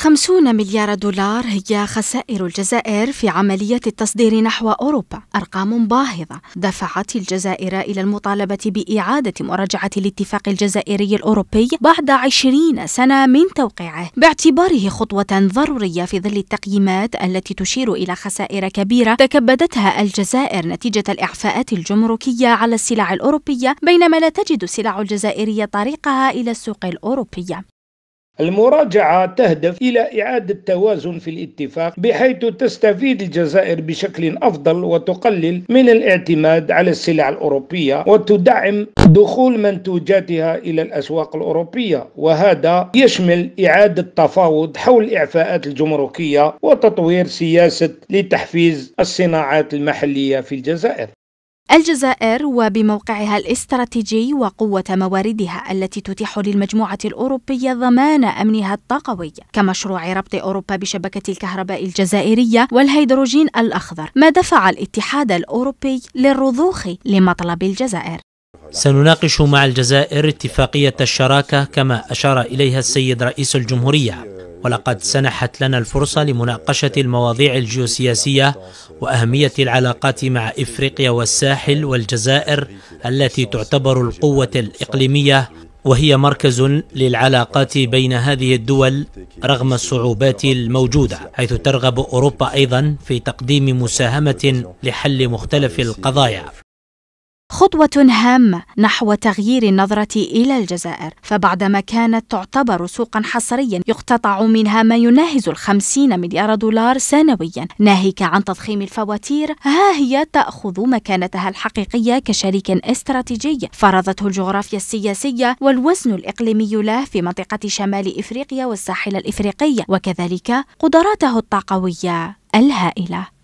50 مليار دولار هي خسائر الجزائر في عملية التصدير نحو أوروبا أرقام باهظة دفعت الجزائر إلى المطالبة بإعادة مراجعة الاتفاق الجزائري الأوروبي بعد 20 سنة من توقيعه باعتباره خطوة ضرورية في ظل التقييمات التي تشير إلى خسائر كبيرة تكبدتها الجزائر نتيجة الإعفاءات الجمركية على السلع الأوروبية بينما لا تجد السلع الجزائرية طريقها إلى السوق الأوروبية المراجعة تهدف إلى إعادة توازن في الاتفاق بحيث تستفيد الجزائر بشكل أفضل وتقلل من الاعتماد على السلع الأوروبية وتدعم دخول منتوجاتها إلى الأسواق الأوروبية وهذا يشمل إعادة تفاوض حول الإعفاءات الجمركية وتطوير سياسة لتحفيز الصناعات المحلية في الجزائر الجزائر وبموقعها الاستراتيجي وقوة مواردها التي تتيح للمجموعة الأوروبية ضمان أمنها الطاقوي كمشروع ربط أوروبا بشبكة الكهرباء الجزائرية والهيدروجين الأخضر ما دفع الاتحاد الأوروبي للرضوخ لمطلب الجزائر سنناقش مع الجزائر اتفاقية الشراكة كما أشار إليها السيد رئيس الجمهورية ولقد سنحت لنا الفرصة لمناقشة المواضيع الجيوسياسية وأهمية العلاقات مع إفريقيا والساحل والجزائر التي تعتبر القوة الإقليمية وهي مركز للعلاقات بين هذه الدول رغم الصعوبات الموجودة حيث ترغب أوروبا أيضا في تقديم مساهمة لحل مختلف القضايا خطوة هامة نحو تغيير النظرة إلى الجزائر فبعدما كانت تعتبر سوقا حصريا يقتطع منها ما يناهز الخمسين مليار دولار سنويا ناهيك عن تضخيم الفواتير ها هي تأخذ مكانتها الحقيقية كشريك استراتيجي فرضته الجغرافيا السياسية والوزن الإقليمي له في منطقة شمال إفريقيا والساحل الإفريقي وكذلك قدراته الطاقوية الهائلة